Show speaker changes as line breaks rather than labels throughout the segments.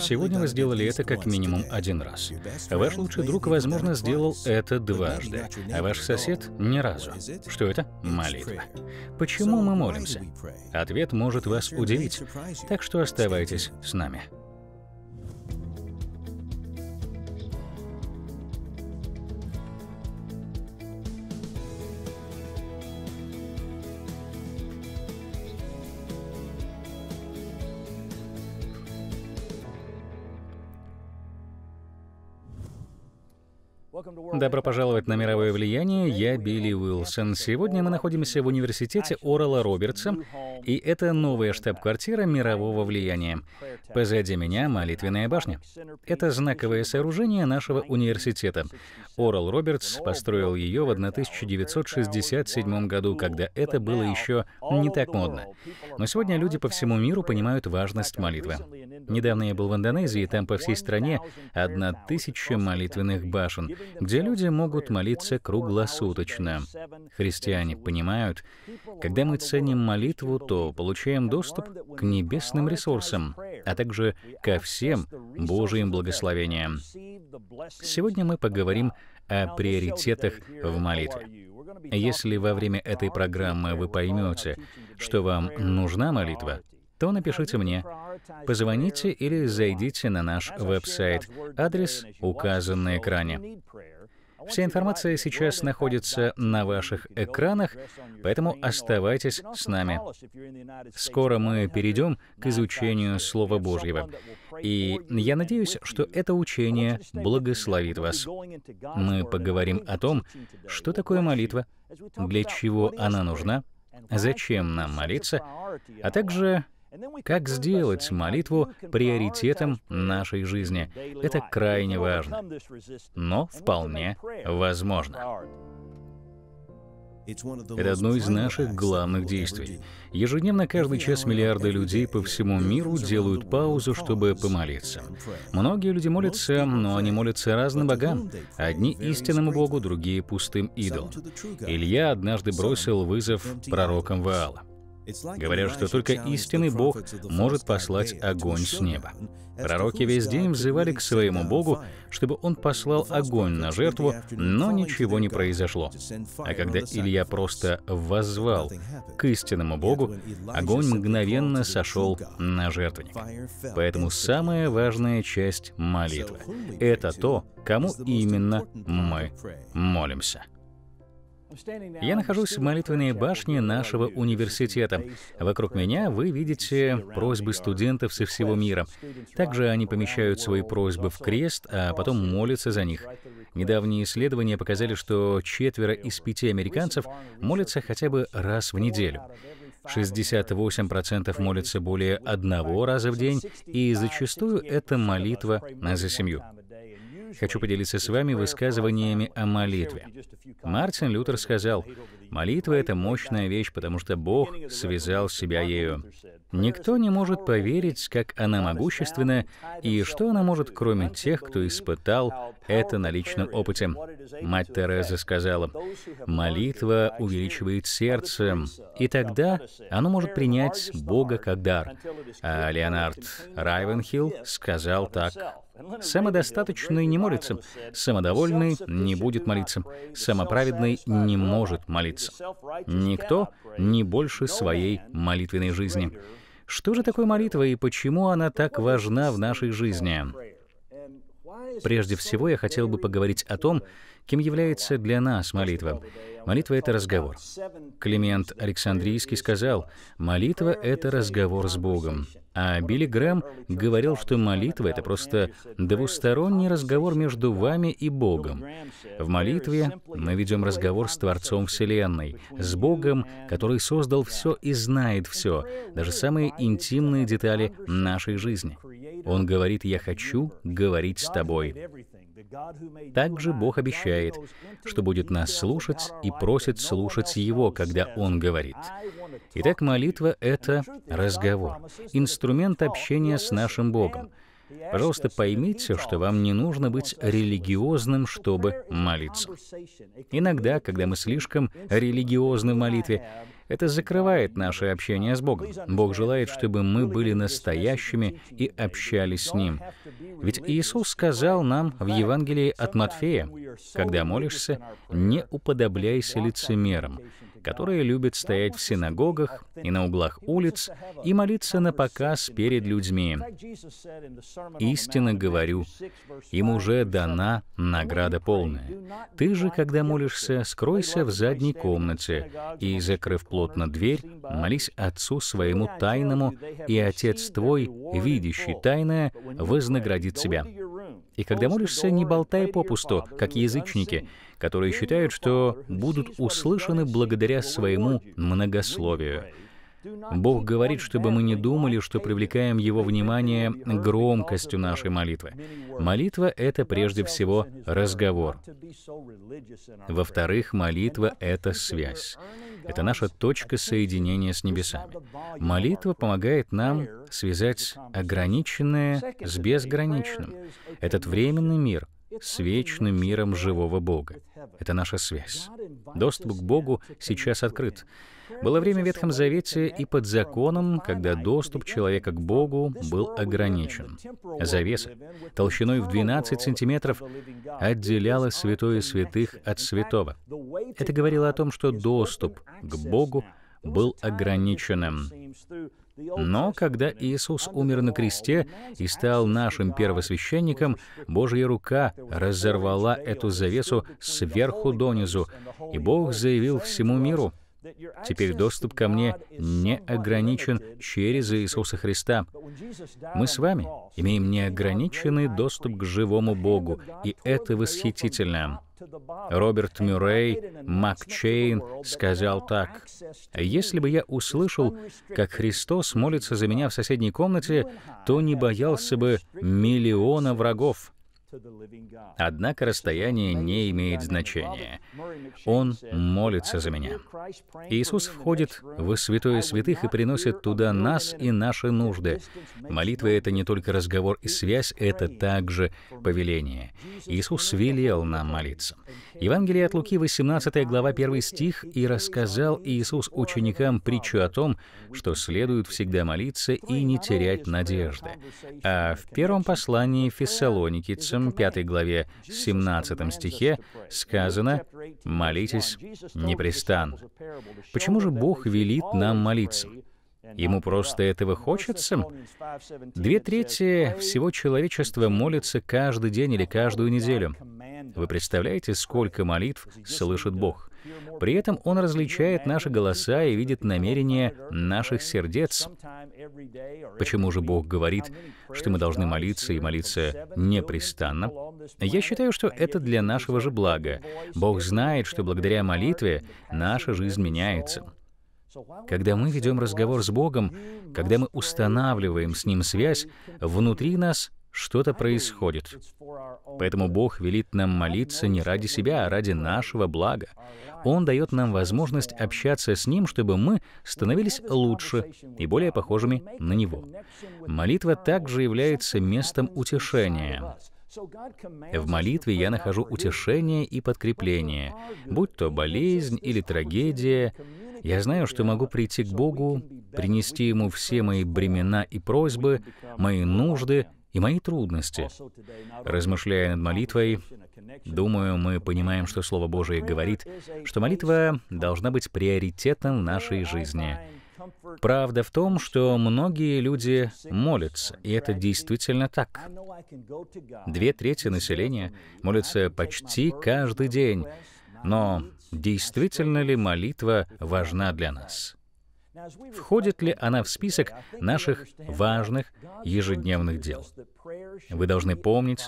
Сегодня вы сделали это как минимум один раз. Ваш лучший друг, возможно, сделал это дважды, а ваш сосед — ни разу. Что это? Молитва. Почему мы молимся? Ответ может вас удивить, так что оставайтесь с нами. Добро пожаловать на мировое влияние. Я Билли Уилсон. Сегодня мы находимся в университете Орала Робертса, и это новая штаб-квартира мирового влияния. Позади меня молитвенная башня. Это знаковое сооружение нашего университета. Орал Робертс построил ее в 1967 году, когда это было еще не так модно. Но сегодня люди по всему миру понимают важность молитвы. Недавно я был в Индонезии, и там по всей стране одна тысяча молитвенных башен, где люди люди могут молиться круглосуточно. Христиане понимают, когда мы ценим молитву, то получаем доступ к небесным ресурсам, а также ко всем Божьим благословениям. Сегодня мы поговорим о приоритетах в молитве. Если во время этой программы вы поймете, что вам нужна молитва, то напишите мне, позвоните или зайдите на наш веб-сайт. Адрес указан на экране. Вся информация сейчас находится на ваших экранах, поэтому оставайтесь с нами. Скоро мы перейдем к изучению Слова Божьего. И я надеюсь, что это учение благословит вас. Мы поговорим о том, что такое молитва, для чего она нужна, зачем нам молиться, а также как сделать молитву приоритетом нашей жизни? Это крайне важно, но вполне возможно. Это одно из наших главных действий. Ежедневно каждый час миллиарды людей по всему миру делают паузу, чтобы помолиться. Многие люди молятся, но они молятся разным богам. Одни истинному богу, другие пустым идолам. Илья однажды бросил вызов пророкам Ваала говоря, что только истинный Бог может послать огонь с неба. Пророки весь день взывали к своему Богу, чтобы он послал огонь на жертву, но ничего не произошло. А когда Илья просто возвал к истинному Богу, огонь мгновенно сошел на жертвенник. Поэтому самая важная часть молитвы — это то, кому именно мы молимся. Я нахожусь в молитвенной башне нашего университета. Вокруг меня вы видите просьбы студентов со всего мира. Также они помещают свои просьбы в крест, а потом молятся за них. Недавние исследования показали, что четверо из пяти американцев молятся хотя бы раз в неделю. 68% молятся более одного раза в день, и зачастую это молитва за семью хочу поделиться с вами высказываниями о молитве. Мартин Лютер сказал, Молитва — это мощная вещь, потому что Бог связал себя ею. Никто не может поверить, как она могущественна и что она может, кроме тех, кто испытал это на личном опыте. Мать Тереза сказала, «Молитва увеличивает сердце, и тогда оно может принять Бога как дар». А Леонард Райвенхилл сказал так, Самодостаточный не молится, самодовольный не будет молиться, самоправедный не может молиться. Иисусом. Никто не больше своей молитвенной жизни. Что же такое молитва и почему она так важна в нашей жизни? Прежде всего, я хотел бы поговорить о том, кем является для нас молитва. Молитва — это разговор. Климент Александрийский сказал, «Молитва — это разговор с Богом». А Билли Грэм говорил, что молитва — это просто двусторонний разговор между вами и Богом. В молитве мы ведем разговор с Творцом Вселенной, с Богом, который создал все и знает все, даже самые интимные детали нашей жизни. Он говорит, «Я хочу говорить с тобой». Также Бог обещает, что будет нас слушать и просит слушать Его, когда Он говорит. Итак, молитва — это разговор, инструмент общения с нашим Богом. Пожалуйста, поймите, что вам не нужно быть религиозным, чтобы молиться. Иногда, когда мы слишком религиозны в молитве, это закрывает наше общение с Богом. Бог желает, чтобы мы были настоящими и общались с Ним. Ведь Иисус сказал нам в Евангелии от Матфея, «Когда молишься, не уподобляйся лицемерам, которые любят стоять в синагогах и на углах улиц и молиться на показ перед людьми. Истинно говорю, им уже дана награда полная. Ты же, когда молишься, скройся в задней комнате и, закрыв плотно дверь, молись Отцу своему тайному, и Отец твой, видящий тайное, вознаградит тебя. И когда молишься, не болтай попусту, как язычники, которые считают, что будут услышаны благодаря своему многословию. Бог говорит, чтобы мы не думали, что привлекаем Его внимание громкостью нашей молитвы. Молитва — это прежде всего разговор. Во-вторых, молитва — это связь. Это наша точка соединения с небесами. Молитва помогает нам связать ограниченное с безграничным, этот временный мир — с вечным миром живого Бога. Это наша связь. Доступ к Богу сейчас открыт. Было время в Ветхом Завете и под законом, когда доступ человека к Богу был ограничен. Завеса толщиной в 12 сантиметров отделяла святое святых от святого. Это говорило о том, что доступ к Богу был ограниченным. Но когда Иисус умер на кресте и стал нашим первосвященником, Божья рука разорвала эту завесу сверху донизу, и Бог заявил всему миру, Теперь доступ ко мне не ограничен через Иисуса Христа. Мы с вами имеем неограниченный доступ к живому Богу, и это восхитительно. Роберт Мюррей, Макчейн сказал так, «Если бы я услышал, как Христос молится за меня в соседней комнате, то не боялся бы миллиона врагов. Однако расстояние не имеет значения. Он молится за меня. Иисус входит в святое святых и приносит туда нас и наши нужды. Молитва — это не только разговор и связь, это также повеление. Иисус велел нам молиться. Евангелие от Луки, 18 глава, 1 стих, «И рассказал Иисус ученикам притчу о том, что следует всегда молиться и не терять надежды». А в первом послании Фессалоникийцам Галатам 5 главе 17 стихе сказано «Молитесь непрестанно». Почему же Бог велит нам молиться? Ему просто этого хочется? Две трети всего человечества молится каждый день или каждую неделю. Вы представляете, сколько молитв слышит Бог? При этом Он различает наши голоса и видит намерения наших сердец. Почему же Бог говорит, что мы должны молиться и молиться непрестанно? Я считаю, что это для нашего же блага. Бог знает, что благодаря молитве наша жизнь меняется. Когда мы ведем разговор с Богом, когда мы устанавливаем с Ним связь, внутри нас что-то происходит. Поэтому Бог велит нам молиться не ради себя, а ради нашего блага. Он дает нам возможность общаться с Ним, чтобы мы становились лучше и более похожими на Него. Молитва также является местом утешения. В молитве я нахожу утешение и подкрепление, будь то болезнь или трагедия. Я знаю, что могу прийти к Богу, принести Ему все мои бремена и просьбы, мои нужды — и мои трудности. Размышляя над молитвой, думаю, мы понимаем, что Слово Божие говорит, что молитва должна быть приоритетом в нашей жизни. Правда в том, что многие люди молятся, и это действительно так. Две трети населения молятся почти каждый день, но действительно ли молитва важна для нас? Входит ли она в список наших важных ежедневных дел? Вы должны помнить,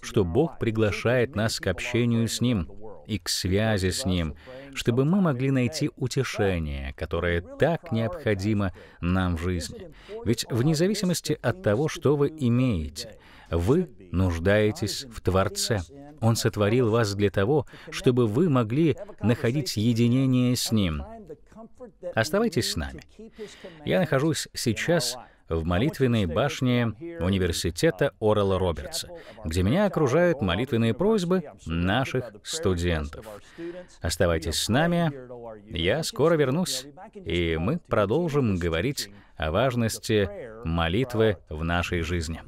что Бог приглашает нас к общению с Ним и к связи с Ним, чтобы мы могли найти утешение, которое так необходимо нам в жизни. Ведь вне зависимости от того, что вы имеете, вы нуждаетесь в Творце. Он сотворил вас для того, чтобы вы могли находить единение с Ним — Оставайтесь с нами. Я нахожусь сейчас в молитвенной башне университета Орела Робертса, где меня окружают молитвенные просьбы наших студентов. Оставайтесь с нами, я скоро вернусь, и мы продолжим говорить о важности молитвы в нашей жизни.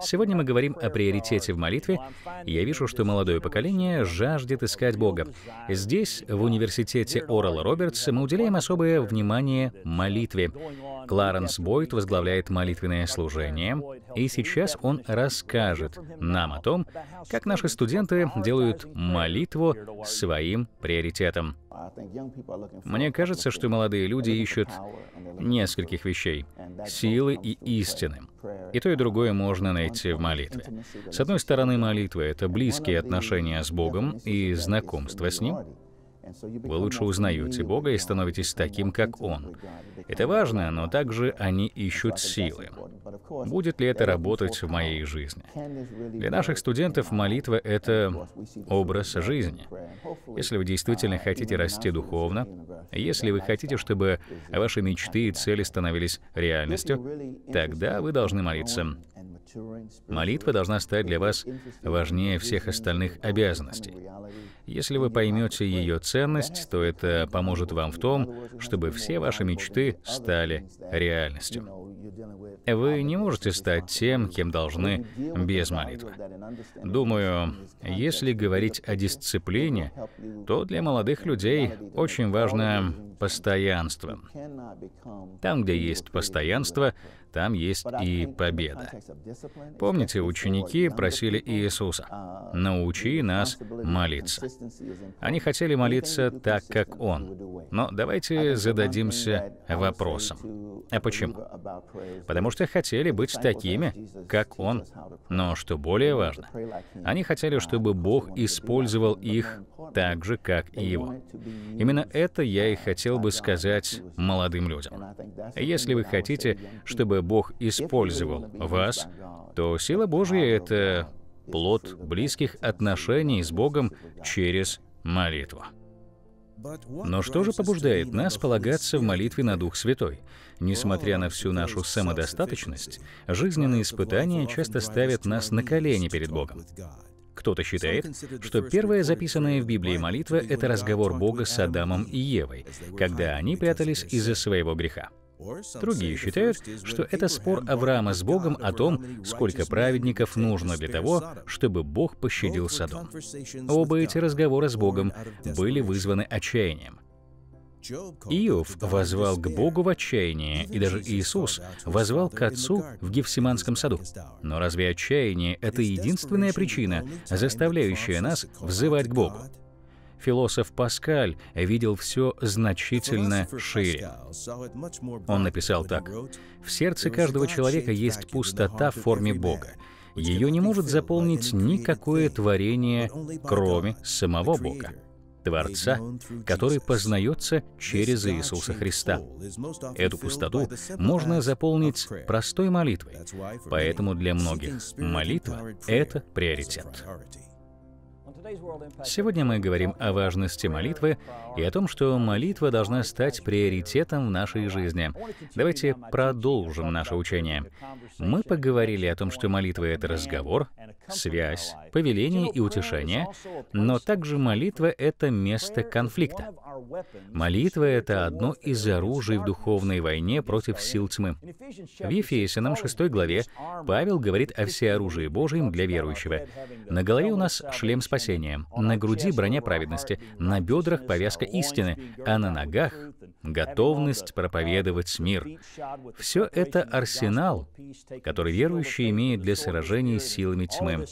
Сегодня мы говорим о приоритете в молитве. Я вижу, что молодое поколение жаждет искать Бога. Здесь, в университете Орала Робертс, мы уделяем особое внимание молитве. Кларенс Бойт возглавляет молитвенное служение, и сейчас он расскажет нам о том, как наши студенты делают молитву своим приоритетом. Мне кажется, что молодые люди ищут нескольких вещей — силы и истины. И то, и другое можно найти в молитве. С одной стороны, молитва — это близкие отношения с Богом и знакомство с Ним — вы лучше узнаете Бога и становитесь таким, как Он. Это важно, но также они ищут силы. Будет ли это работать в моей жизни? Для наших студентов молитва — это образ жизни. Если вы действительно хотите расти духовно, если вы хотите, чтобы ваши мечты и цели становились реальностью, тогда вы должны молиться. Молитва должна стать для вас важнее всех остальных обязанностей. Если вы поймете ее ценность, то это поможет вам в том, чтобы все ваши мечты стали реальностью. Вы не можете стать тем, кем должны без молитвы. Думаю, если говорить о дисциплине, то для молодых людей очень важно постоянство. Там, где есть постоянство, там есть и победа.
Помните, ученики просили Иисуса,
uh, «Научи нас молиться». Они хотели молиться так, как Он. Но давайте зададимся вопросом. А почему? Потому что хотели быть такими, как Он. Но что более важно, они хотели, uh, чтобы Бог использовал их так же, как и Его. Именно это я и хотел бы сказать молодым людям. Если вы хотите, чтобы Бог использовал вас, то сила Божья — это плод близких отношений с Богом через молитву. Но что же побуждает нас полагаться в молитве на Дух Святой? Несмотря на всю нашу самодостаточность, жизненные испытания часто ставят нас на колени перед Богом. Кто-то считает, что первая записанная в Библии молитва — это разговор Бога с Адамом и Евой, когда они прятались из-за своего греха. Другие считают, что это спор Авраама с Богом о том, сколько праведников нужно для того, чтобы Бог пощадил Садом. Оба эти разговора с Богом были вызваны отчаянием. Иов возвал к Богу в отчаянии, и даже Иисус возвал к Отцу в Гефсиманском саду. Но разве отчаяние — это единственная причина, заставляющая нас взывать к Богу? философ Паскаль видел все значительно шире. Он написал так. «В сердце каждого человека есть пустота в форме Бога. Ее не может заполнить никакое творение, кроме самого Бога. Творца, который познается через Иисуса Христа. Эту пустоту можно заполнить простой молитвой, поэтому для многих молитва — это приоритет. Сегодня мы говорим о важности молитвы и о том, что молитва должна стать приоритетом в нашей жизни. Давайте продолжим наше учение. Мы поговорили о том, что молитва — это разговор, связь, повеление и утешение, но также молитва — это место конфликта. Молитва — это одно из оружий в духовной войне против сил тьмы. В Ефесянам 6 главе Павел говорит о всеоружии Божьем для верующего. На голове у нас шлем спасения, спасения. На груди броня праведности, на бедрах повязка истины, а на ногах готовность проповедовать мир. Все это арсенал, который верующий имеет для сражений с силами тьмы.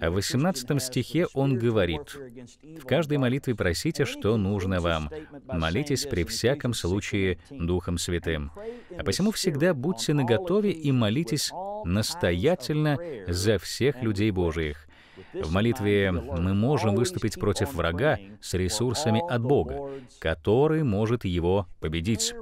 А в 18 стихе он говорит, «В каждой молитве просите, что нужно вам. Молитесь при всяком случае Духом Святым. А посему всегда будьте наготове и молитесь настоятельно за всех людей Божиих, в молитве мы можем выступить против врага с ресурсами от Бога, который может его победить.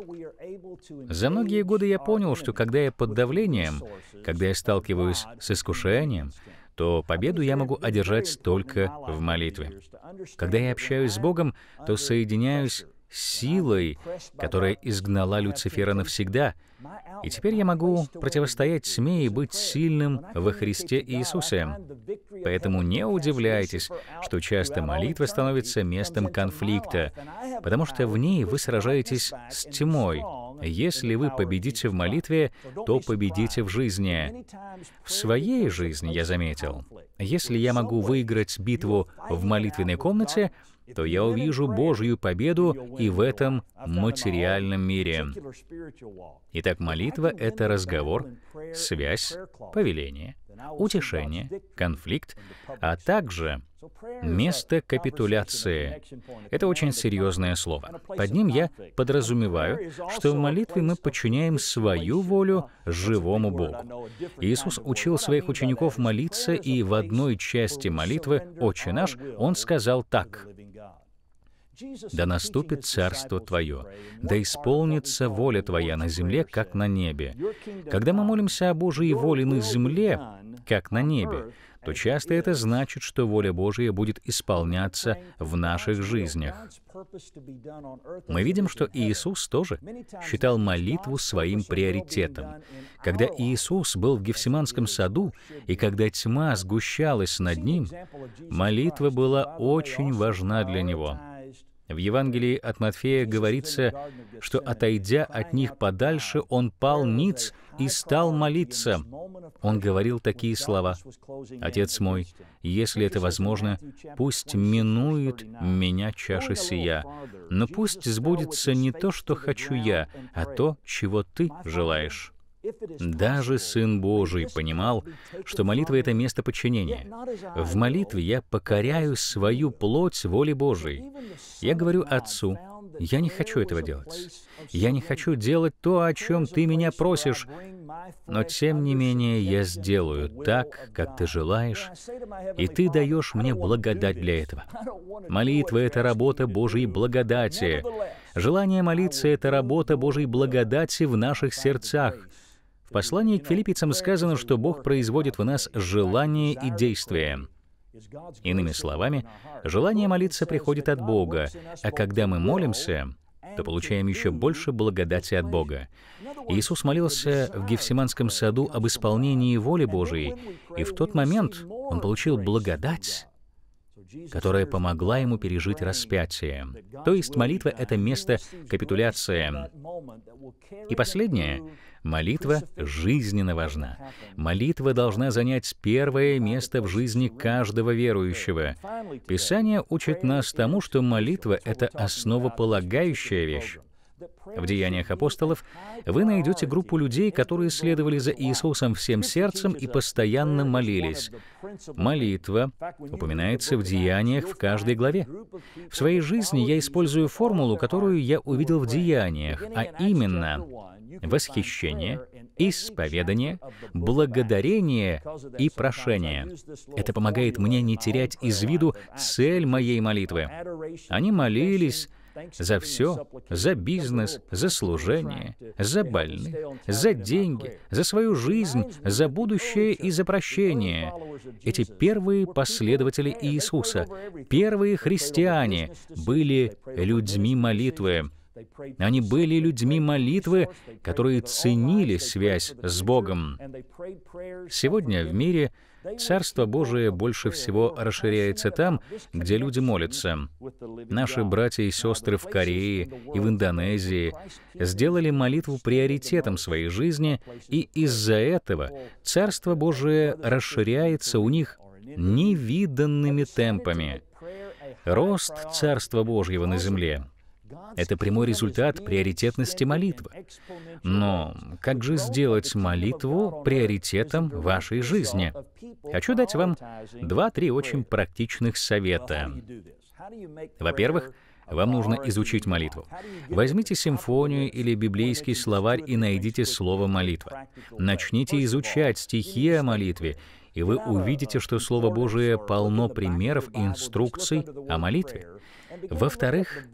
За многие годы я понял, что когда я под давлением, когда я сталкиваюсь с искушением, то победу я могу одержать только в молитве. Когда я общаюсь с Богом, то соединяюсь силой, которая изгнала Люцифера навсегда. И теперь я могу противостоять тьме и быть сильным во Христе Иисусе. Поэтому не удивляйтесь, что часто молитва становится местом конфликта, потому что в ней вы сражаетесь с тьмой. Если вы победите в молитве, то победите в жизни. В своей жизни я заметил, если я могу выиграть битву в молитвенной комнате, то я увижу Божью победу и в этом материальном мире. Итак, молитва — это разговор, связь, повеление, утешение, конфликт, а также место капитуляции. Это очень серьезное слово. Под ним я подразумеваю, что в молитве мы подчиняем свою волю живому Богу. Иисус учил своих учеников молиться, и в одной части молитвы «Отче наш» Он сказал так. Да наступит Царство Твое, да исполнится воля Твоя на земле, как на небе. Когда мы молимся о Божьей воле на земле, как на небе, то часто это значит, что воля Божья будет исполняться в наших жизнях. Мы видим, что Иисус тоже считал молитву своим приоритетом. Когда Иисус был в Гефсиманском саду, и когда тьма сгущалась над ним, молитва была очень важна для Него. В Евангелии от Матфея говорится, что, отойдя от них подальше, он пал ниц и стал молиться. Он говорил такие слова. «Отец мой, если это возможно, пусть минует меня чаша сия, но пусть сбудется не то, что хочу я, а то, чего ты желаешь». Даже Сын Божий понимал, что молитва — это место подчинения. В молитве я покоряю свою плоть воле Божией. Я говорю Отцу, я не хочу этого делать. Я не хочу делать то, о чем ты меня просишь, но тем не менее я сделаю так, как ты желаешь, и ты даешь мне благодать для этого. Молитва — это работа Божьей благодати. Желание молиться — это работа Божьей благодати в наших сердцах — в послании к филиппийцам сказано, что Бог производит в нас желание и действие. Иными словами, желание молиться приходит от Бога, а когда мы молимся, то получаем еще больше благодати от Бога. Иисус молился в Гефсиманском саду об исполнении воли Божией, и в тот момент он получил благодать которая помогла ему пережить распятие. То есть молитва — это место капитуляции. И последнее — молитва жизненно важна. Молитва должна занять первое место в жизни каждого верующего. Писание учит нас тому, что молитва — это основополагающая вещь. В «Деяниях апостолов» вы найдете группу людей, которые следовали за Иисусом всем сердцем и постоянно молились. Молитва упоминается в «Деяниях» в каждой главе. В своей жизни я использую формулу, которую я увидел в «Деяниях», а именно восхищение, исповедание, благодарение и прошение. Это помогает мне не терять из виду цель моей молитвы. Они молились, за все, за бизнес, за служение, за больных, за деньги, за свою жизнь, за будущее и за прощение. Эти первые последователи Иисуса, первые христиане были людьми молитвы. Они были людьми молитвы, которые ценили связь с Богом. Сегодня в мире — Царство Божие больше всего расширяется там, где люди молятся. Наши братья и сестры в Корее и в Индонезии сделали молитву приоритетом своей жизни, и из-за этого Царство Божие расширяется у них невиданными темпами. Рост Царства Божьего на земле это прямой результат приоритетности молитвы. Но как же сделать молитву приоритетом вашей жизни? Хочу дать вам два-три очень практичных совета.
Во-первых, вам нужно изучить молитву.
Возьмите симфонию или библейский словарь и найдите слово «молитва». Начните изучать стихи о молитве, и вы увидите, что Слово Божие полно примеров и инструкций о молитве. Во-вторых,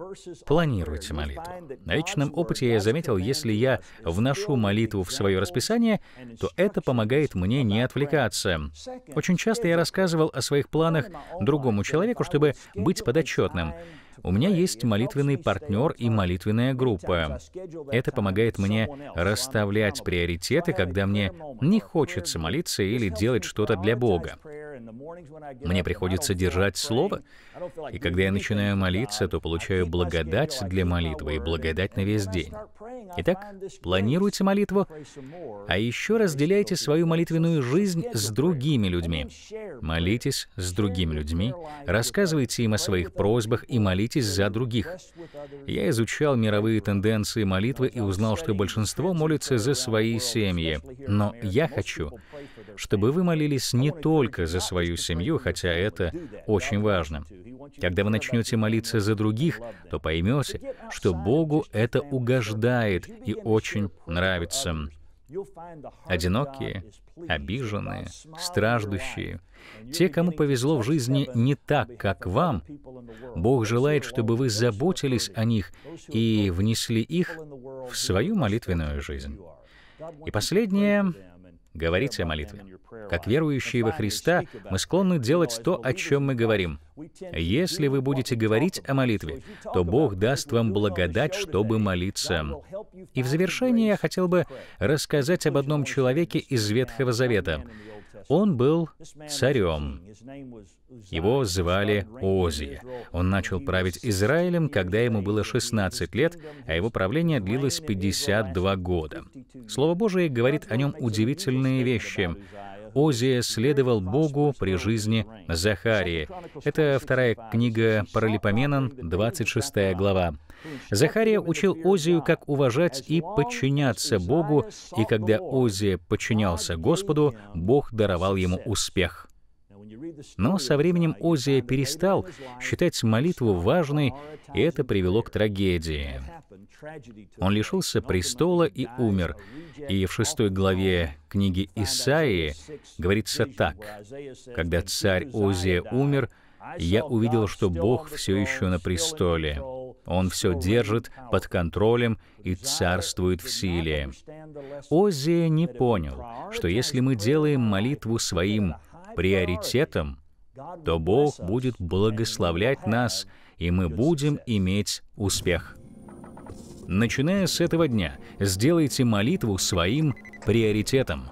планируйте молитву. На личном опыте я заметил, если я вношу молитву в свое расписание, то это помогает мне не отвлекаться. Очень часто я рассказывал о своих планах другому человеку, чтобы быть подотчетным. У меня есть молитвенный партнер и молитвенная группа. Это помогает мне расставлять приоритеты, когда мне не хочется молиться или делать что-то для Бога. Мне приходится держать слово, и когда я начинаю молиться, то получаю благодать для молитвы и благодать на весь день. Итак, планируйте молитву, а еще разделяйте свою молитвенную жизнь с другими людьми. Молитесь с другими людьми, рассказывайте им о своих просьбах и молитесь за других. Я изучал мировые тенденции молитвы и узнал, что большинство молится за свои семьи, но я хочу, чтобы вы молились не только за свою семью, хотя это очень важно. Когда вы начнете молиться за других, то поймете, что Богу это угождает и очень нравится. Одинокие, обиженные, страждущие, те, кому повезло в жизни не так, как вам, Бог желает, чтобы вы заботились о них и внесли их в свою молитвенную жизнь. И последнее говорить о молитве. Как верующие во Христа, мы склонны делать то, о чем мы говорим. Если вы будете говорить о молитве, то Бог даст вам благодать, чтобы молиться. И в завершение я хотел бы рассказать об одном человеке из Ветхого Завета. Он был царем. Его звали Озия. Он начал править Израилем, когда ему было 16 лет, а его правление длилось 52 года. Слово Божие говорит о нем удивительные вещи. Озия следовал Богу при жизни Захарии. Это вторая книга Паралипоменон, 26 глава. Захария учил Озию, как уважать и подчиняться Богу, и когда Озия подчинялся Господу, Бог даровал ему успех. Но со временем Озия перестал считать молитву важной, и это привело к трагедии. Он лишился престола и умер. И в шестой главе книги Исаии говорится так. «Когда царь Озия умер, я увидел, что Бог все еще на престоле. Он все держит под контролем и царствует в силе. Озия не понял, что если мы делаем молитву своим приоритетом, то Бог будет благословлять нас, и мы будем иметь успех. Начиная с этого дня, сделайте молитву своим приоритетом.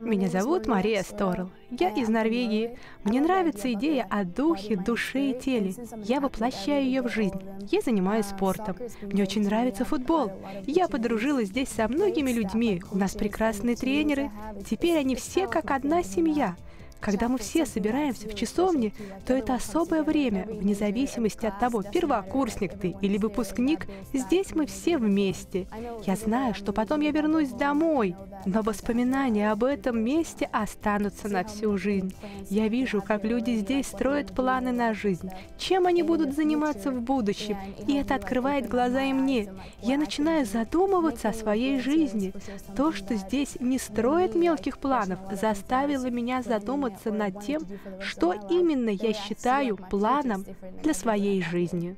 Меня зовут Мария Сторл.
Я из Норвегии. Мне нравится идея о духе, душе и теле. Я воплощаю ее в жизнь. Я занимаюсь спортом. Мне очень нравится футбол. Я подружилась здесь со многими людьми. У нас прекрасные тренеры. Теперь они все как одна семья. Когда мы все собираемся в часовне, то это особое время, вне зависимости от того, первокурсник ты или выпускник, здесь мы все вместе. Я знаю, что потом я вернусь домой, но воспоминания об этом месте останутся на всю жизнь. Я вижу, как люди здесь строят планы на жизнь, чем они будут заниматься в будущем, и это открывает глаза и мне. Я начинаю задумываться о своей жизни. То, что здесь не строят мелких планов, заставило меня задуматься задуматься над тем, что именно я считаю планом для своей жизни.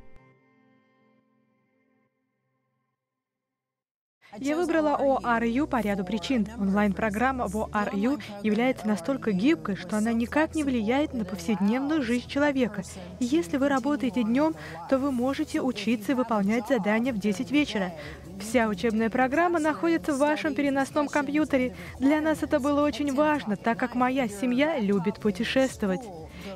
Я выбрала ORU по ряду причин. Онлайн-программа в ORU является настолько гибкой, что она никак не влияет на повседневную жизнь человека. И если вы работаете днем, то вы можете учиться и выполнять задания в 10 вечера. Вся учебная программа находится в вашем переносном компьютере. Для нас это было очень важно, так как моя семья любит путешествовать.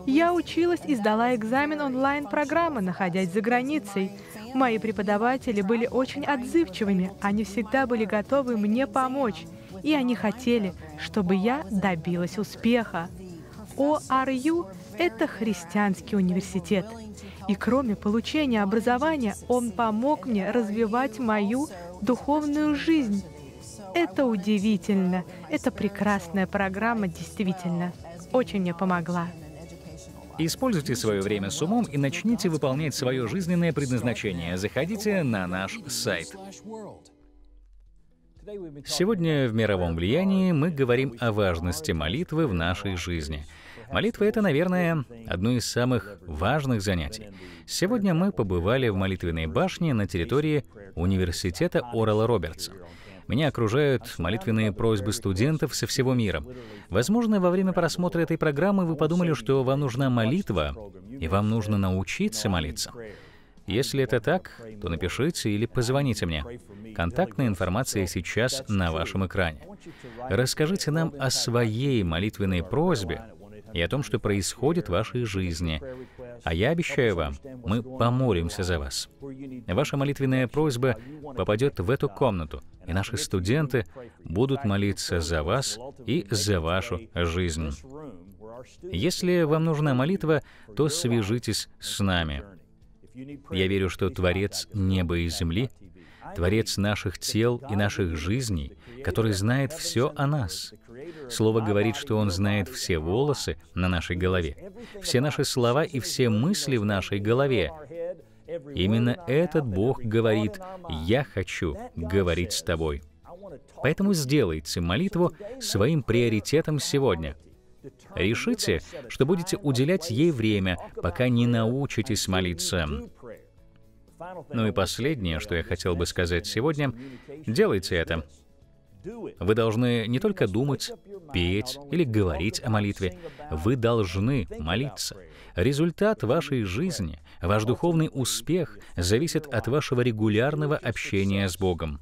Я училась и сдала экзамен онлайн-программы, находясь за границей. Мои преподаватели были очень отзывчивыми, они всегда были готовы мне помочь, и они хотели, чтобы я добилась успеха. ОРЮ — это христианский университет. И кроме получения образования, он помог мне развивать мою духовную жизнь. Это удивительно. Это прекрасная программа, действительно. Очень мне помогла.
Используйте свое время с умом и начните выполнять свое жизненное предназначение. Заходите на наш сайт. Сегодня в мировом влиянии мы говорим о важности молитвы в нашей жизни. Молитва — это, наверное, одно из самых важных занятий. Сегодня мы побывали в молитвенной башне на территории университета Орала Робертса. Меня окружают молитвенные просьбы студентов со всего мира. Возможно, во время просмотра этой программы вы подумали, что вам нужна молитва, и вам нужно научиться молиться. Если это так, то напишите или позвоните мне. Контактная информация сейчас на вашем экране. Расскажите нам о своей молитвенной просьбе, и о том, что происходит в вашей жизни. А я обещаю вам, мы помолимся за вас. Ваша молитвенная просьба попадет в эту комнату, и наши студенты будут молиться за вас и за вашу жизнь. Если вам нужна молитва, то свяжитесь с нами. Я верю, что Творец неба и земли Творец наших тел и наших жизней, который знает все о нас. Слово говорит, что Он знает все волосы на нашей голове, все наши слова и все мысли в нашей голове. Именно этот Бог говорит, «Я хочу говорить с тобой». Поэтому сделайте молитву своим приоритетом сегодня. Решите, что будете уделять ей время, пока не научитесь молиться. Ну и последнее, что я хотел бы сказать сегодня, делайте это. Вы должны не только думать, петь или говорить о молитве, вы должны молиться. Результат вашей жизни, ваш духовный успех зависит от вашего регулярного общения с Богом.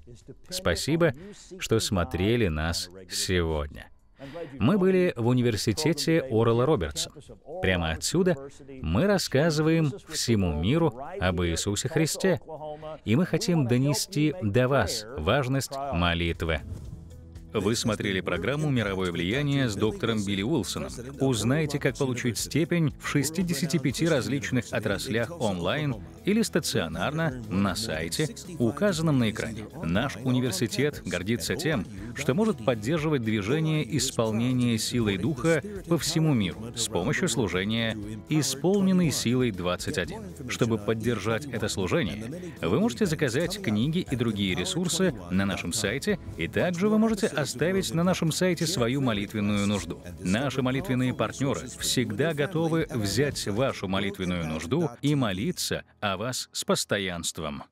Спасибо, что смотрели нас сегодня. Мы были в университете Орла Робертса. Прямо отсюда мы рассказываем всему миру об Иисусе Христе, и мы хотим донести до вас важность молитвы. Вы смотрели программу «Мировое влияние» с доктором Билли Уилсоном. Узнайте, как получить степень в 65 различных отраслях онлайн или стационарно на сайте, указанном на экране. Наш университет гордится тем, что может поддерживать движение исполнения силой духа по всему миру с помощью служения «Исполненной силой 21». Чтобы поддержать это служение, вы можете заказать книги и другие ресурсы на нашем сайте, и также вы можете оставить на нашем сайте свою молитвенную нужду. Наши молитвенные партнеры всегда готовы взять вашу молитвенную нужду и молиться о вас с постоянством.